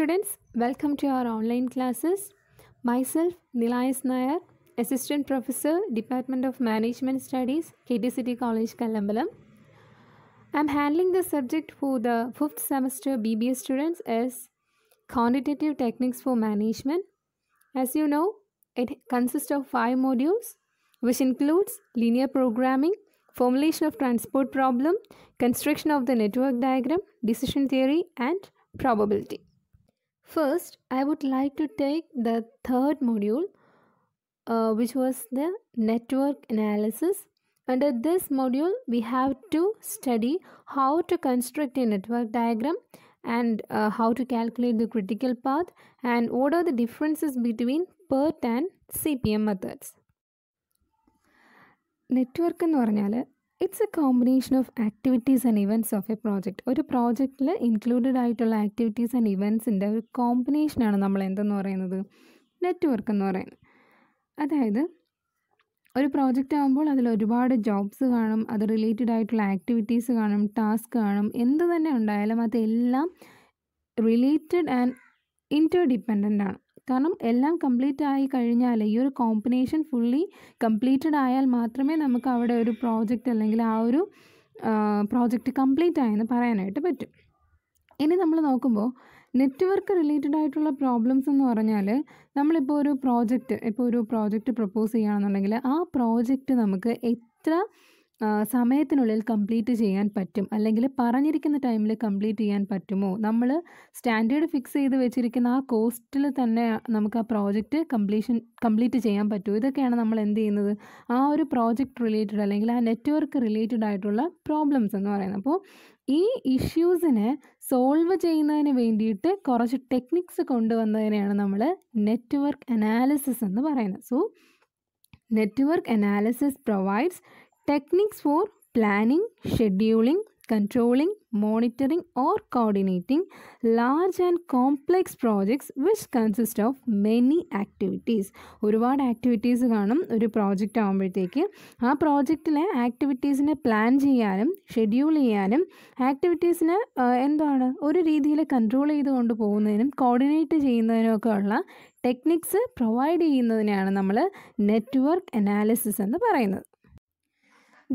students, welcome to our online classes. Myself, Nilayas Nair, Assistant Professor, Department of Management Studies, KT City College, Kallambalam. I'm handling the subject for the 5th semester BBA students as Quantitative Techniques for Management. As you know, it consists of 5 modules, which includes linear programming, formulation of transport problem, construction of the network diagram, decision theory, and probability. First, I would like to take the third module, uh, which was the network analysis. Under this module, we have to study how to construct a network diagram and uh, how to calculate the critical path and what are the differences between PERT and CPM methods. Network it's a combination of activities and events of a project ഒരു പ്രോജക്റ്റിൽ included ആയിട്ടുള്ള activities and ഇവൻറ്റ്സിൻ്റെ ഒരു കോമ്പിനേഷനാണ് നമ്മൾ എന്തെന്ന് പറയുന്നത് network എന്ന് പറയുന്നത് അതായത് ഒരു പ്രോജക്റ്റ് ആകുമ്പോൾ അതിൽ ഒരുപാട് ജോബ്സ് കാണും അത് റിലേറ്റഡ് ആയിട്ടുള്ള ആക്ടിവിറ്റീസ് കാണും ടാസ്ക് കാണും എന്ത് തന്നെ ഉണ്ടായാലും അതെല്ലാം റിലേറ്റഡ് ആൻഡ് ഇൻറ്റർ ആണ് കാരണം എല്ലാം കംപ്ലീറ്റ് ആയി കഴിഞ്ഞാൽ ഈ ഒരു കോമ്പിനേഷൻ ഫുള്ളി കംപ്ലീറ്റഡ് ആയാൽ മാത്രമേ നമുക്ക് അവിടെ ഒരു പ്രോജക്റ്റ് അല്ലെങ്കിൽ ആ ഒരു പ്രോജക്റ്റ് കംപ്ലീറ്റ് ആയെന്ന് പറയാനായിട്ട് പറ്റും ഇനി നമ്മൾ നോക്കുമ്പോൾ നെറ്റ്വർക്ക് റിലേറ്റഡ് ആയിട്ടുള്ള പ്രോബ്ലംസ് എന്ന് പറഞ്ഞാൽ നമ്മളിപ്പോൾ ഒരു പ്രോജക്റ്റ് ഇപ്പോൾ ഒരു പ്രോജക്റ്റ് പ്രപ്പോസ് ചെയ്യുകയാണെന്നുണ്ടെങ്കിൽ ആ പ്രോജക്റ്റ് നമുക്ക് എത്ര സമയത്തിനുള്ളിൽ കംപ്ലീറ്റ് ചെയ്യാൻ പറ്റും അല്ലെങ്കിൽ പറഞ്ഞിരിക്കുന്ന ടൈമിൽ കംപ്ലീറ്റ് ചെയ്യാൻ പറ്റുമോ നമ്മൾ സ്റ്റാൻഡേർഡ് ഫിക്സ് ചെയ്ത് വെച്ചിരിക്കുന്ന ആ കോസ്റ്റിൽ തന്നെ നമുക്ക് ആ പ്രോജക്റ്റ് കംപ്ലീഷൻ കംപ്ലീറ്റ് ചെയ്യാൻ പറ്റുമോ ഇതൊക്കെയാണ് നമ്മൾ എന്ത് ചെയ്യുന്നത് ആ ഒരു പ്രോജക്റ്റ് റിലേറ്റഡ് അല്ലെങ്കിൽ ആ നെറ്റ്വർക്ക് റിലേറ്റഡ് ആയിട്ടുള്ള പ്രോബ്ലംസ് എന്ന് പറയുന്നത് അപ്പോൾ ഈ ഇഷ്യൂസിനെ സോൾവ് ചെയ്യുന്നതിന് വേണ്ടിയിട്ട് കുറച്ച് ടെക്നിക്സ് കൊണ്ടുവന്നതിനെയാണ് നമ്മൾ നെറ്റ്വർക്ക് അനാലിസിസ് എന്ന് പറയുന്നത് so network analysis provides techniques for planning scheduling controlling monitoring or coordinating large and complex projects which consist of many activities. ഒരുപാട് ആക്ടിവിറ്റീസ് കാണും ഒരു പ്രോജക്റ്റ് ആകുമ്പോഴത്തേക്ക് ആ പ്രോജക്റ്റിലെ ആക്ടിവിറ്റീസിനെ പ്ലാൻ ചെയ്യാനും ഷെഡ്യൂൾ ചെയ്യാനും ആക്ടിവിറ്റീസിനെ എന്താണ് ഒരു രീതിയിൽ കൺട്രോൾ ചെയ്ത് കൊണ്ടുപോകുന്നതിനും കോർഡിനേറ്റ് ഒക്കെ ഉള്ള ടെക്നിക്സ് പ്രൊവൈഡ് ചെയ്യുന്നതിനെയാണ് നമ്മൾ നെറ്റ്വർക്ക് അനാലിസിസ് എന്ന് പറയുന്നത്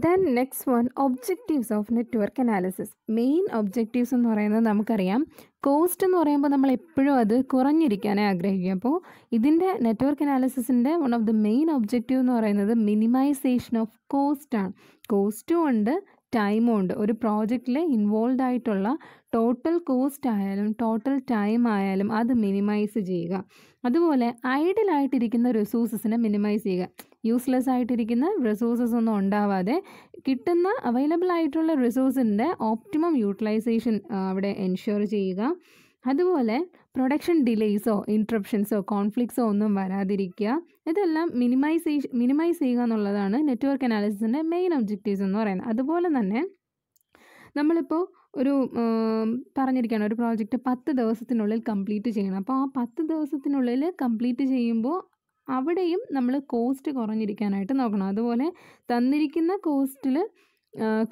then next one objectives of network analysis main objectives എന്ന് പറയുന്നത് നമുക്കറിയാം കോസ്റ്റ് എന്ന് പറയുമ്പോൾ നമ്മൾ എപ്പോഴും അത് കുറഞ്ഞിരിക്കാനേ ആഗ്രഹിക്കുക അപ്പോൾ ഇതിൻ്റെ നെറ്റ്വർക്ക് അനാലിസിസിൻ്റെ one of the main objective എന്ന് പറയുന്നത് മിനിമൈസേഷൻ ഓഫ് കോസ്റ്റ് ആണ് കോസ്റ്റും ഉണ്ട് ടൈമും ഉണ്ട് ഒരു പ്രോജക്റ്റിൽ ഇൻവോൾവ് ആയിട്ടുള്ള ടോട്ടൽ കോസ്റ്റ് ആയാലും ടോട്ടൽ ടൈം ആയാലും അത് മിനിമൈസ് ചെയ്യുക അതുപോലെ ആയിട്ടിരിക്കുന്ന റിസോഴ്സസിനെ മിനിമൈസ് ചെയ്യുക യൂസ്ലെസ് ആയിട്ടിരിക്കുന്ന റിസോഴ്സസ് ഒന്നും ഉണ്ടാവാതെ കിട്ടുന്ന അവൈലബിൾ ആയിട്ടുള്ള റിസോഴ്സിൻ്റെ ഓപ്റ്റിമം യൂട്ടിലൈസേഷൻ അവിടെ എൻഷുർ ചെയ്യുക അതുപോലെ പ്രൊഡക്ഷൻ ഡിലേയ്സോ ഇൻട്രപ്ഷൻസോ കോൺഫ്ലിക്ട്സോ ഒന്നും വരാതിരിക്കുക ഇതെല്ലാം മിനിമൈസേഷൻ മിനിമൈസ് ചെയ്യുക എന്നുള്ളതാണ് നെറ്റ്വർക്ക് അനാലിസിസിൻ്റെ മെയിൻ ഒബ്ജക്റ്റീവ്സ് എന്ന് പറയുന്നത് അതുപോലെ തന്നെ നമ്മളിപ്പോൾ ഒരു പറഞ്ഞിരിക്കുകയാണ് ഒരു പ്രോജക്റ്റ് പത്ത് ദിവസത്തിനുള്ളിൽ കംപ്ലീറ്റ് ചെയ്യണം അപ്പോൾ ആ പത്ത് ദിവസത്തിനുള്ളിൽ കംപ്ലീറ്റ് ചെയ്യുമ്പോൾ അവിടെയും നമ്മൾ കോസ്റ്റ് കുറഞ്ഞിരിക്കാനായിട്ട് നോക്കണം അതുപോലെ തന്നിരിക്കുന്ന കോസ്റ്റിൽ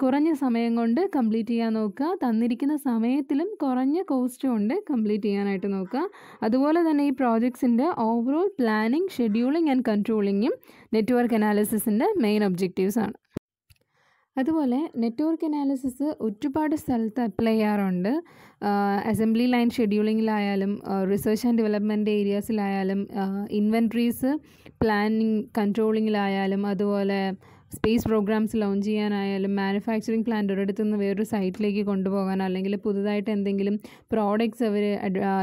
കുറഞ്ഞ സമയം കൊണ്ട് കംപ്ലീറ്റ് ചെയ്യാൻ നോക്കുക തന്നിരിക്കുന്ന സമയത്തിലും കുറഞ്ഞ കോസ്റ്റ് കൊണ്ട് കംപ്ലീറ്റ് ചെയ്യാനായിട്ട് നോക്കുക അതുപോലെ തന്നെ ഈ പ്രോജക്ട്സിൻ്റെ ഓവറോൾ പ്ലാനിങ് ഷെഡ്യൂളിംഗ് ആൻഡ് കൺട്രോളിങ്ങും നെറ്റ്വർക്ക് അനാലിസിസിൻ്റെ മെയിൻ ഒബ്ജക്റ്റീവ്സ് ആണ് അതുപോലെ നെറ്റ്വർക്ക് അനാലിസിസ് ഒരുപാട് സ്ഥലത്ത് അപ്ലൈ ചെയ്യാറുണ്ട് അസംബ്ലി ലൈൻ ഷെഡ്യൂളിങ്ങിലായാലും റിസർച്ച് ആൻഡ് ഡെവലപ്മെൻറ്റ് ഏരിയാസിലായാലും ഇൻവെൻട്രീസ് പ്ലാനിങ് കൺട്രോളിങ്ങിലായാലും അതുപോലെ സ്പേസ് പ്രോഗ്രാംസ് ലോഞ്ച് ചെയ്യാനായാലും മാനുഫാക്ചറിങ് പ്ലാന്റ് ഒരിടത്തു നിന്ന് വേറൊരു സൈറ്റിലേക്ക് കൊണ്ടുപോകാനോ അല്ലെങ്കിൽ പുതുതായിട്ട് എന്തെങ്കിലും പ്രോഡക്റ്റ്സ് അവർ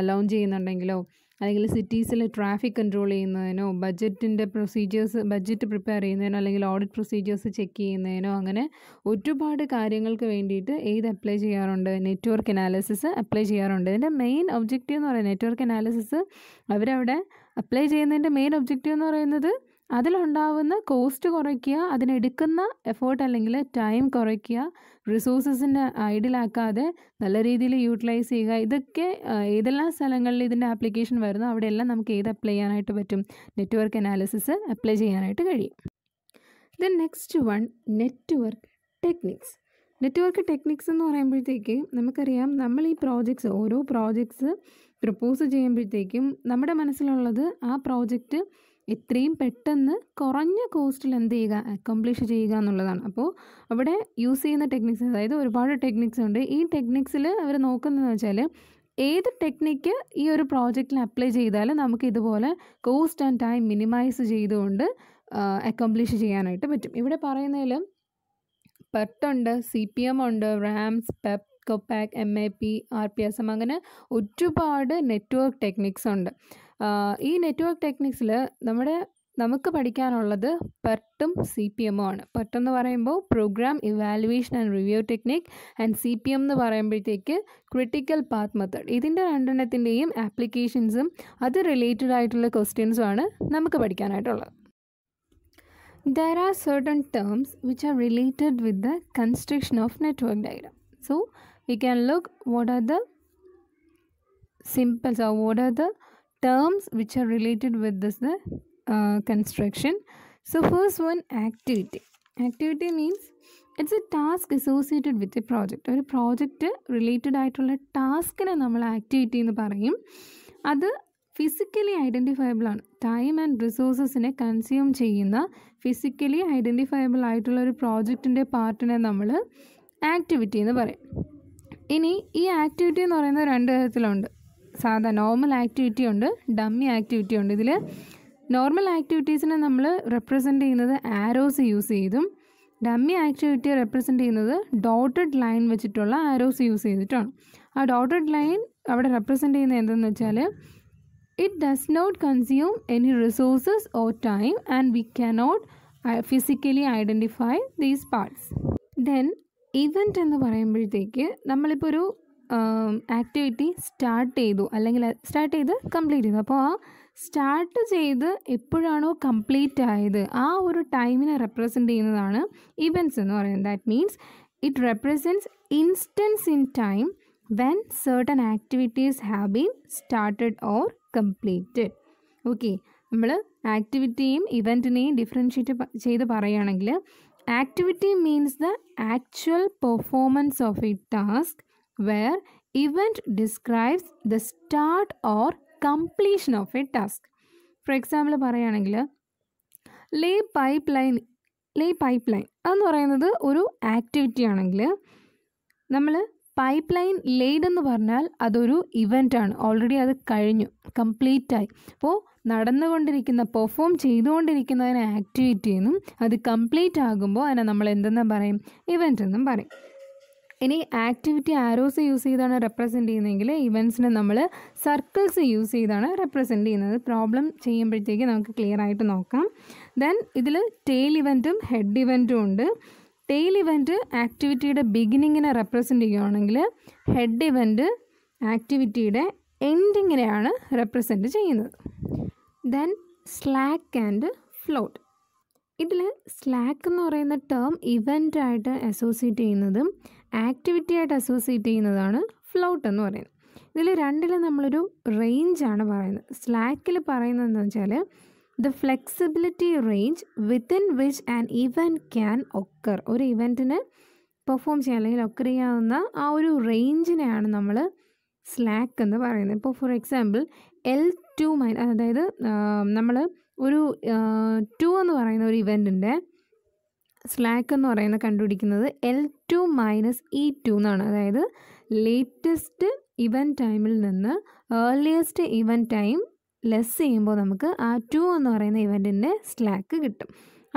ലോഞ്ച് ചെയ്യുന്നുണ്ടെങ്കിലോ അല്ലെങ്കിൽ സിറ്റീസിൽ ട്രാഫിക് കൺട്രോൾ ചെയ്യുന്നതിനോ ബഡ്ജറ്റിൻ്റെ പ്രൊസീജിയേഴ്സ് ബഡ്ജറ്റ് പ്രിപ്പയർ ചെയ്യുന്നതിനോ അല്ലെങ്കിൽ ഓഡിറ്റ് പ്രൊസീജിയേഴ്സ് ചെക്ക് ചെയ്യുന്നതിനോ അങ്ങനെ ഒരുപാട് കാര്യങ്ങൾക്ക് വേണ്ടിയിട്ട് ഏത് അപ്ലൈ ചെയ്യാറുണ്ട് നെറ്റ്വർക്ക് അനാലിസിസ് അപ്ലൈ ചെയ്യാറുണ്ട് ഇതിൻ്റെ മെയിൻ ഒബ്ജക്റ്റീവ് എന്ന് പറയുന്നത് നെറ്റ്വർക്ക് അനാലിസിസ് അവരവിടെ അപ്ലൈ ചെയ്യുന്നതിൻ്റെ മെയിൻ ഒബ്ജക്റ്റീവ് എന്ന് പറയുന്നത് അതിലുണ്ടാവുന്ന കോസ്റ്റ് കുറയ്ക്കുക അതിനെടുക്കുന്ന എഫേർട്ട് അല്ലെങ്കിൽ ടൈം കുറയ്ക്കുക റിസോഴ്സസിൻ്റെ ഐഡിലാക്കാതെ നല്ല രീതിയിൽ യൂട്ടിലൈസ് ചെയ്യുക ഇതൊക്കെ ഏതെല്ലാം സ്ഥലങ്ങളിൽ ഇതിൻ്റെ ആപ്ലിക്കേഷൻ വരുന്നു അവിടെയെല്ലാം നമുക്ക് ഏത് അപ്ലൈ ചെയ്യാനായിട്ട് പറ്റും നെറ്റ്വർക്ക് അനാലിസിസ് അപ്ലൈ ചെയ്യാനായിട്ട് കഴിയും then next one network techniques network techniques എന്ന് പറയുമ്പോഴത്തേക്ക് നമുക്കറിയാം നമ്മൾ ഈ പ്രോജക്ട്സ് ഓരോ പ്രോജക്ട്സ് പ്രപ്പോസ് ചെയ്യുമ്പോഴത്തേക്കും നമ്മുടെ മനസ്സിലുള്ളത് ആ പ്രോജക്റ്റ് എത്രയും പെട്ടെന്ന് കുറഞ്ഞ കോസ്റ്റിൽ എന്ത് ചെയ്യുക അക്കംപ്ലിഷ് ചെയ്യുക എന്നുള്ളതാണ് അപ്പോൾ അവിടെ യൂസ് ചെയ്യുന്ന ടെക്നിക്സ് അതായത് ഒരുപാട് ടെക്നിക്സ് ഉണ്ട് ഈ ടെക്നിക്സിൽ അവർ നോക്കുന്നതെന്ന് വെച്ചാൽ ഏത് ടെക്നിക്ക് ഈ ഒരു പ്രോജക്റ്റിൽ അപ്ലൈ ചെയ്താൽ നമുക്ക് ഇതുപോലെ കോസ്റ്റ് ആൻഡ് ടൈം മിനിമൈസ് ചെയ്തുകൊണ്ട് അക്കംപ്ലിഷ് ചെയ്യാനായിട്ട് പറ്റും ഇവിടെ പറയുന്നതിൽ പെട്ടുണ്ട് സി പി എം ഉണ്ട് റാംസ് പെപ് കൊപ്പാക് M A P R P S M അങ്ങനെ ഒരുപാട് നെറ്റ്വർക്ക് ടെക്നിക്സ് ഉണ്ട് ഈ നെറ്റ്വർക്ക് ടെക്നിക്സിൽ നമ്മുടെ നമുക്ക് പഠിക്കാനുള്ളത് പെർട്ടും സി പി എമ്മും ആണ് പെർട്ട് എന്ന് പറയുമ്പോൾ program evaluation and review technique and C P M എന്ന് പറയുമ്പോഴത്തേക്ക് ക്രിട്ടിക്കൽ പാത്ത് മെത്തേഡ് ഇതിൻ്റെ രണ്ടെണ്ണത്തിൻ്റെയും ആപ്ലിക്കേഷൻസും അത് റിലേറ്റഡ് ആയിട്ടുള്ള ക്വസ്റ്റ്യൻസും ആണ് നമുക്ക് പഠിക്കാനായിട്ടുള്ളത് there are certain terms which are related with the construction of network diagram so we can look what are the symbols or what are the terms which are related with this the uh, construction so first one activity activity means it's a task associated with a project ഒരു project related ആയിട്ടുള്ള ടാസ്കിനെ നമ്മൾ activity എന്ന് പറയും അത് physically identifiable ആണ് time and റിസോഴ്സസിനെ consume ചെയ്യുന്ന ഫിസിക്കലി ഐഡൻറ്റിഫയബിൾ ആയിട്ടുള്ള ഒരു പ്രോജക്റ്റിൻ്റെ പാർട്ടിനെ നമ്മൾ ആക്ടിവിറ്റി എന്ന് പറയും ഇനി ഈ ആക്ടിവിറ്റി എന്ന് പറയുന്നത് രണ്ട് തരത്തിലുണ്ട് സാധാ നോർമൽ ആക്ടിവിറ്റി ഉണ്ട് ഡമ്മി ആക്ടിവിറ്റി ഉണ്ട് ഇതിൽ നോർമൽ ആക്ടിവിറ്റീസിനെ നമ്മൾ റെപ്രസെൻ്റ് ചെയ്യുന്നത് ആരോസ് യൂസ് ചെയ്തും ഡമ്മി ആക്ടിവിറ്റി റെപ്രസെൻ്റ് ചെയ്യുന്നത് ഡോട്ടഡ് ലൈൻ വെച്ചിട്ടുള്ള ആരോസ് യൂസ് ചെയ്തിട്ടാണ് ആ ഡോട്ടഡ് ലൈൻ അവിടെ റെപ്രസെൻ്റ് ചെയ്യുന്നത് എന്തെന്ന് വെച്ചാൽ it does not consume any resources or time and we cannot physically identify these parts then event എന്ന് പറയുമ്പോഴത്തേക്ക് നമ്മളിപ്പോൾ ഒരു ആക്ടിവിറ്റി സ്റ്റാർട്ട് ചെയ്തു അല്ലെങ്കിൽ സ്റ്റാർട്ട് ചെയ്ത് കംപ്ലീറ്റ് ചെയ്തു അപ്പോൾ ആ സ്റ്റാർട്ട് ചെയ്ത് എപ്പോഴാണോ കംപ്ലീറ്റ് ആയത് ആ ഒരു ടൈമിനെ റെപ്രസെൻ്റ് ചെയ്യുന്നതാണ് ഇവൻറ്റ്സ് എന്ന് പറയുന്നത് that means it represents instance in time when certain activities have been started or completed okay നമ്മൾ ആക്ടിവിറ്റിയും ഇവൻറ്റിനെയും ഡിഫറൻഷ്യേറ്റ് ചെയ്ത് പറയുകയാണെങ്കിൽ activity means the actual performance of a task where event describes the start or completion of a task for example പറയുകയാണെങ്കിൽ lay pipeline lay pipeline അതെന്ന് പറയുന്നത് ഒരു activity ആണെങ്കിൽ നമ്മൾ പൈപ്പ് ലൈൻ ലേഡ് എന്ന് പറഞ്ഞാൽ അതൊരു ഇവൻ്റ് ആണ് ഓൾറെഡി അത് കഴിഞ്ഞു കംപ്ലീറ്റ് ആയി അപ്പോൾ നടന്നുകൊണ്ടിരിക്കുന്ന പെർഫോം ചെയ്തുകൊണ്ടിരിക്കുന്നതിന് ആക്ടിവിറ്റി എന്നും അത് കംപ്ലീറ്റ് ആകുമ്പോൾ അതിനെ നമ്മൾ എന്തെന്നും പറയും ഇവൻ്റ് എന്നും പറയും ഇനി ആക്ടിവിറ്റി ആരോസ് യൂസ് ചെയ്താണ് റെപ്രസെൻ്റ് ചെയ്യുന്നതെങ്കിൽ ഇവൻസിനെ നമ്മൾ സർക്കിൾസ് യൂസ് ചെയ്താണ് റെപ്രസെൻ്റ് ചെയ്യുന്നത് പ്രോബ്ലം ചെയ്യുമ്പോഴത്തേക്ക് നമുക്ക് ക്ലിയർ ആയിട്ട് നോക്കാം ദെൻ ഇതിൽ ടെയിൽ ഇവൻറ്റും ഹെഡ് ഇവൻറ്റും ഉണ്ട് ടെയിൽ ഇവൻറ്റ് ആക്ടിവിറ്റിയുടെ ബിഗിനിങ്ങിനെ റെപ്രസെൻ്റ് ചെയ്യുകയാണെങ്കിൽ ഹെഡ് ഇവൻറ്റ് ആക്ടിവിറ്റിയുടെ എൻഡിങ്ങിനെയാണ് റെപ്രസെൻ്റ് ചെയ്യുന്നത് ദെൻ സ്ലാക്ക് ആൻഡ് ഫ്ലോട്ട് ഇതിൽ സ്ലാക്ക് എന്ന് പറയുന്ന ടേം ഇവൻ്റായിട്ട് അസോസിയേറ്റ് ചെയ്യുന്നതും ആക്ടിവിറ്റി ആയിട്ട് അസോസിയേറ്റ് ചെയ്യുന്നതാണ് ഫ്ലോട്ട് എന്ന് പറയുന്നത് ഇതിൽ രണ്ടിൽ നമ്മളൊരു റേഞ്ചാണ് പറയുന്നത് സ്ലാക്കിൽ പറയുന്നത് എന്താണെന്ന് വെച്ചാൽ the flexibility range within which an event can occur ഒരു ഇവൻറ്റിന് പെർഫോം ചെയ്യാൻ അല്ലെങ്കിൽ ഒക്കർ ചെയ്യാവുന്ന ആ ഒരു റേഞ്ചിനെയാണ് നമ്മൾ സ്ലാക്ക് എന്ന് പറയുന്നത് ഇപ്പോൾ for example L two minus അതായത് നമ്മൾ ഒരു ടു എന്ന് പറയുന്ന ഒരു ഇവൻറ്റിൻ്റെ സ്ലാക്ക് എന്ന് പറയുന്നത് കണ്ടുപിടിക്കുന്നത് L two minus E two എന്നാണ് അതായത് ലേറ്റസ്റ്റ് ഇവൻറ്റ് ടൈമിൽ നിന്ന് ഏർലിയസ്റ്റ് ഇവൻറ്റ് ടൈം ലെസ് ചെയ്യുമ്പോൾ നമുക്ക് ആ ടു എന്ന് പറയുന്ന ഇവൻറ്റിൻ്റെ സ്ലാക്ക് കിട്ടും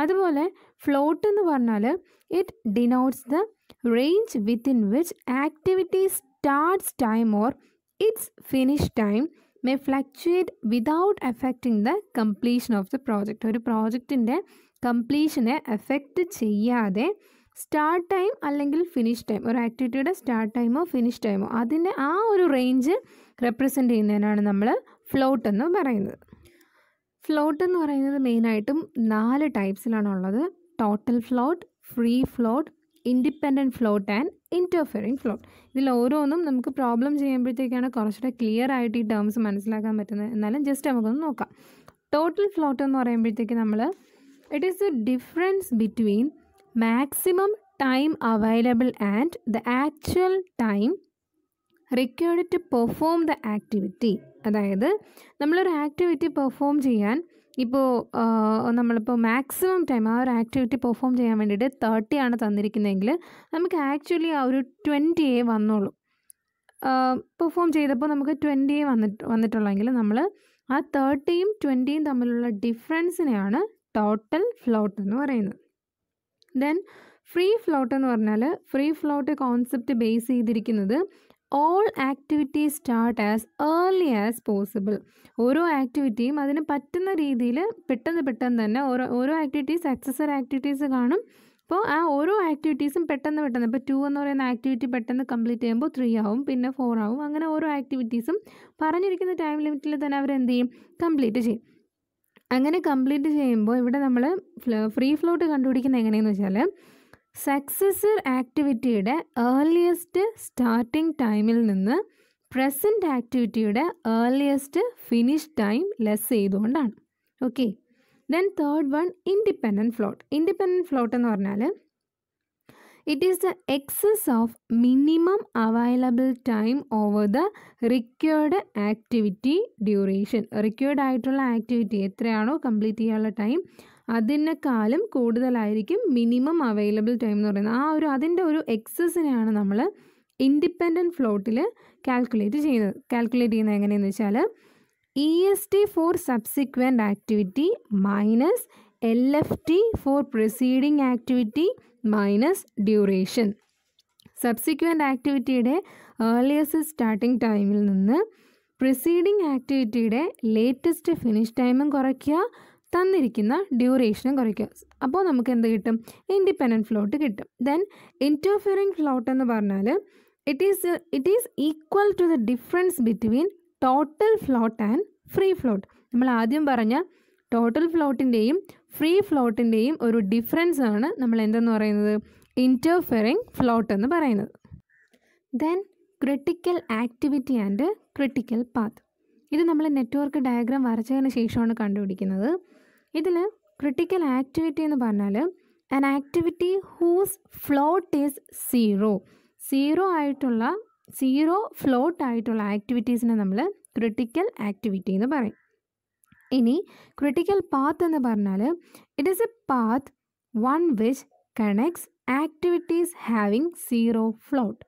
അതുപോലെ ഫ്ലോട്ട് എന്ന് പറഞ്ഞാൽ it denotes the range within which activity starts time or its finish time may fluctuate without affecting the completion of the project ഒരു പ്രോജക്റ്റിൻ്റെ കംപ്ലീഷനെ എഫക്റ്റ് ചെയ്യാതെ സ്റ്റാർട്ട് ടൈം അല്ലെങ്കിൽ ഫിനിഷ് ടൈം ഒരു ആക്ടിവിറ്റിയുടെ സ്റ്റാർട്ട് ടൈമോ ഫിനിഷ് ടൈമോ അതിൻ്റെ ആ ഒരു റേഞ്ച് റെപ്രസെൻ്റ് ചെയ്യുന്നതിനാണ് നമ്മൾ ഫ്ലോട്ട് എന്ന് പറയുന്നത് ഫ്ലോട്ട് എന്ന് പറയുന്നത് മെയിനായിട്ടും നാല് ടൈപ്സിലാണുള്ളത് total float free float independent float and interfering float ഇതിൽ ഓരോന്നും നമുക്ക് പ്രോബ്ലം ചെയ്യുമ്പോഴത്തേക്കാണ് കുറച്ചുകൂടെ ക്ലിയർ ആയിട്ട് ഈ ടേംസ് മനസ്സിലാക്കാൻ പറ്റുന്നത് എന്നാലും ജസ്റ്റ് നമുക്കൊന്ന് നോക്കാം ടോട്ടൽ ഫ്ലോട്ട് എന്ന് പറയുമ്പോഴത്തേക്ക് നമ്മൾ it is the difference between maximum time available and the actual time required to perform the activity അതായത് നമ്മളൊരു ആക്ടിവിറ്റി പെർഫോം ചെയ്യാൻ ഇപ്പോൾ നമ്മളിപ്പോൾ മാക്സിമം ടൈം ആ ഒരു ആക്ടിവിറ്റി പെർഫോം ചെയ്യാൻ വേണ്ടിയിട്ട് തേർട്ടി ആണ് തന്നിരിക്കുന്നതെങ്കിൽ നമുക്ക് ആക്ച്വലി ആ ഒരു ട്വൻറ്റിയെ വന്നോളൂ പെർഫോം ചെയ്തപ്പോൾ നമുക്ക് ട്വൻറ്റിയെ വന്നിട്ട് വന്നിട്ടുള്ളെങ്കിൽ നമ്മൾ ആ തേർട്ടിയും ട്വൻറ്റിയും തമ്മിലുള്ള ഡിഫറൻസിനെയാണ് ടോട്ടൽ ഫ്ലോട്ട് എന്ന് പറയുന്നത് ദെൻ ഫ്രീ ഫ്ലോട്ട് എന്ന് പറഞ്ഞാൽ ഫ്രീ ഫ്ലോട്ട് കോൺസെപ്റ്റ് ബേസ് ചെയ്തിരിക്കുന്നത് all activities start as early as possible ഓരോ ആക്ടിവിറ്റിയും അതിന് പറ്റുന്ന രീതിയിൽ പെട്ടെന്ന് പെട്ടെന്ന് തന്നെ ഓരോ ഓരോ ആക്ടിവിറ്റീസ് അക്സസറി ആക്ടിവിറ്റീസ് കാണും അപ്പോൾ ആ ഓരോ ആക്ടിവിറ്റീസും പെട്ടെന്ന് പെട്ടെന്ന് ഇപ്പോൾ ടു എന്ന് പറയുന്ന ആക്ടിവിറ്റി പെട്ടെന്ന് കംപ്ലീറ്റ് ചെയ്യുമ്പോൾ ത്രീ ആവും പിന്നെ ഫോർ ആവും അങ്ങനെ ഓരോ ആക്ടിവിറ്റീസും പറഞ്ഞിരിക്കുന്ന ടൈം ലിമിറ്റിൽ തന്നെ അവർ എന്ത് ചെയ്യും കംപ്ലീറ്റ് ചെയ്യും അങ്ങനെ കംപ്ലീറ്റ് ചെയ്യുമ്പോൾ ഇവിടെ നമ്മൾ ഫ്രീ ഫ്ലോട്ട് കണ്ടുപിടിക്കുന്നത് എങ്ങനെയെന്ന് വെച്ചാൽ സക്സസീവ് ആക്ടിവിറ്റിയുടെ ഏർലിയസ്റ്റ് സ്റ്റാർട്ടിംഗ് ടൈമിൽ നിന്ന് പ്രസൻറ്റ് ആക്ടിവിറ്റിയുടെ ഏർലിയസ്റ്റ് ഫിനിഷ് ടൈം ലെസ് ചെയ്തുകൊണ്ടാണ് okay then third one independent float independent float എന്ന് പറഞ്ഞാൽ it is the excess of minimum available time over the required activity duration required ആയിട്ടുള്ള ആക്ടിവിറ്റി എത്രയാണോ complete ചെയ്യാനുള്ള time അതിനേക്കാളും കൂടുതലായിരിക്കും മിനിമം അവൈലബിൾ ടൈം എന്ന് പറയുന്നത് ആ ഒരു അതിൻ്റെ ഒരു എക്സസിനെയാണ് നമ്മൾ ഇൻഡിപെൻഡൻറ്റ് ഫ്ലോട്ടിൽ കാൽക്കുലേറ്റ് ചെയ്യുന്നത് കാൽക്കുലേറ്റ് ചെയ്യുന്നത് എങ്ങനെയെന്ന് വെച്ചാൽ E S T for subsequent activity minus L F T for proceeding activity minus duration subsequent ആക്ടിവിറ്റിയുടെ ഏർലിയസ്റ്റ് സ്റ്റാർട്ടിംഗ് ടൈമിൽ നിന്ന് പ്രിസീഡിംഗ് ആക്ടിവിറ്റിയുടെ ലേറ്റസ്റ്റ് ഫിനിഷ് ടൈമും കുറയ്ക്കുക തന്നിരിക്കുന്ന ഡ്യൂറേഷനും കുറയ്ക്കുക അപ്പോൾ നമുക്ക് എന്ത് കിട്ടും ഇൻഡിപെൻഡൻറ്റ് ഫ്ലോട്ട് കിട്ടും ദെൻ ഇൻറ്റർഫിയറിംഗ് ഫ്ലോട്ട് എന്ന് പറഞ്ഞാൽ it is it is equal to the difference between total float and free float നമ്മൾ ആദ്യം പറഞ്ഞ ടോട്ടൽ ഫ്ലോട്ടിൻ്റെയും ഫ്രീ ഫ്ലോട്ടിൻ്റെയും ഒരു ഡിഫറൻസ് ആണ് നമ്മൾ എന്തെന്ന് പറയുന്നത് ഇൻറ്റർഫെറിങ് ഫ്ലോട്ട് എന്ന് പറയുന്നത് then critical activity and critical path ഇത് നമ്മൾ നെറ്റ്വർക്ക് ഡയഗ്രാം വരച്ചതിന് ശേഷമാണ് കണ്ടുപിടിക്കുന്നത് ഇതിൽ ക്രിട്ടിക്കൽ ആക്ടിവിറ്റി എന്ന് പറഞ്ഞാൽ an activity whose float is zero zero ആയിട്ടുള്ള സീറോ ഫ്ലോട്ട് ആയിട്ടുള്ള ആക്ടിവിറ്റീസിനെ നമ്മൾ ക്രിട്ടിക്കൽ ആക്ടിവിറ്റി എന്ന് പറയും ഇനി ക്രിട്ടിക്കൽ പാത്ത് എന്ന് പറഞ്ഞാൽ it is a path one which connects activities having zero float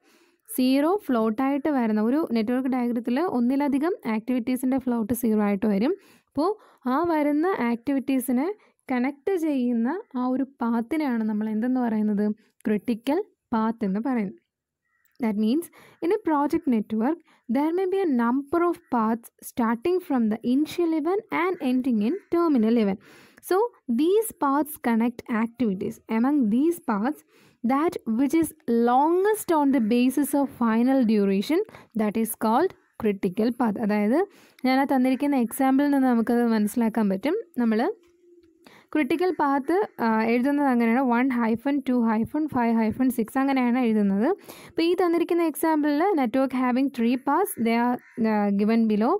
zero ഫ്ലോട്ടായിട്ട് വരുന്ന ഒരു നെറ്റ്വർക്ക് ഡയഗ്രത്തിൽ ഒന്നിലധികം ആക്ടിവിറ്റീസിൻ്റെ ഫ്ലോട്ട് സീറോ ആയിട്ട് വരും അപ്പോൾ ആ വരുന്ന ആക്ടിവിറ്റീസിനെ കണക്ട് ചെയ്യുന്ന ആ ഒരു പാത്തിനെയാണ് നമ്മൾ എന്തെന്ന് പറയുന്നത് ക്രിട്ടിക്കൽ പാത്ത് എന്ന് പറയുന്നത് That means in a project network, there may be a number of paths starting from the initial event and ending in terminal event. So these paths connect activities. Among these paths, that which is longest on the basis of final duration that is called critical path. അതായത് ഞാൻ ആ example എക്സാമ്പിളിൽ നിന്ന് നമുക്കത് മനസ്സിലാക്കാൻ പറ്റും critical path എഴുതുന്നത് അങ്ങനെയാണ് one hyphen two hyphen five hyphen six അങ്ങനെയാണ് എഴുതുന്നത് അപ്പോൾ ഈ തന്നിരിക്കുന്ന എക്സാമ്പിളിൽ network having three paths they are given below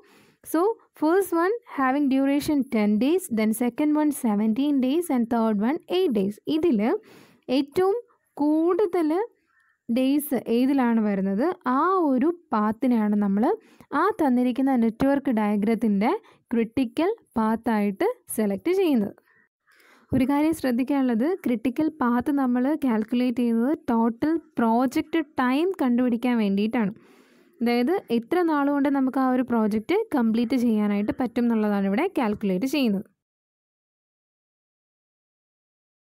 so first one having duration 10 days then second one 17 days and third one 8 days ഇതിൽ ഏറ്റവും കൂടുതൽ ഡേയ്സ് ഏതിലാണ് വരുന്നത് ആ ഒരു പാത്തിനെയാണ് നമ്മൾ ആ തന്നിരിക്കുന്ന നെറ്റ്വർക്ക് ഡയഗ്രത്തിൻ്റെ ക്രിട്ടിക്കൽ പാത്തായിട്ട് സെലക്ട് ചെയ്യുന്നത് ഒരു കാര്യം ശ്രദ്ധിക്കാനുള്ളത് ക്രിട്ടിക്കൽ പാത്ത് നമ്മൾ കാൽക്കുലേറ്റ് ചെയ്യുന്നത് ടോട്ടൽ പ്രോജക്റ്റ് ടൈം കണ്ടുപിടിക്കാൻ വേണ്ടിയിട്ടാണ് അതായത് എത്ര നാളുകൊണ്ട് നമുക്ക് ആ ഒരു പ്രോജക്റ്റ് കംപ്ലീറ്റ് ചെയ്യാനായിട്ട് പറ്റും എന്നുള്ളതാണ് ഇവിടെ കാൽക്കുലേറ്റ് ചെയ്യുന്നത്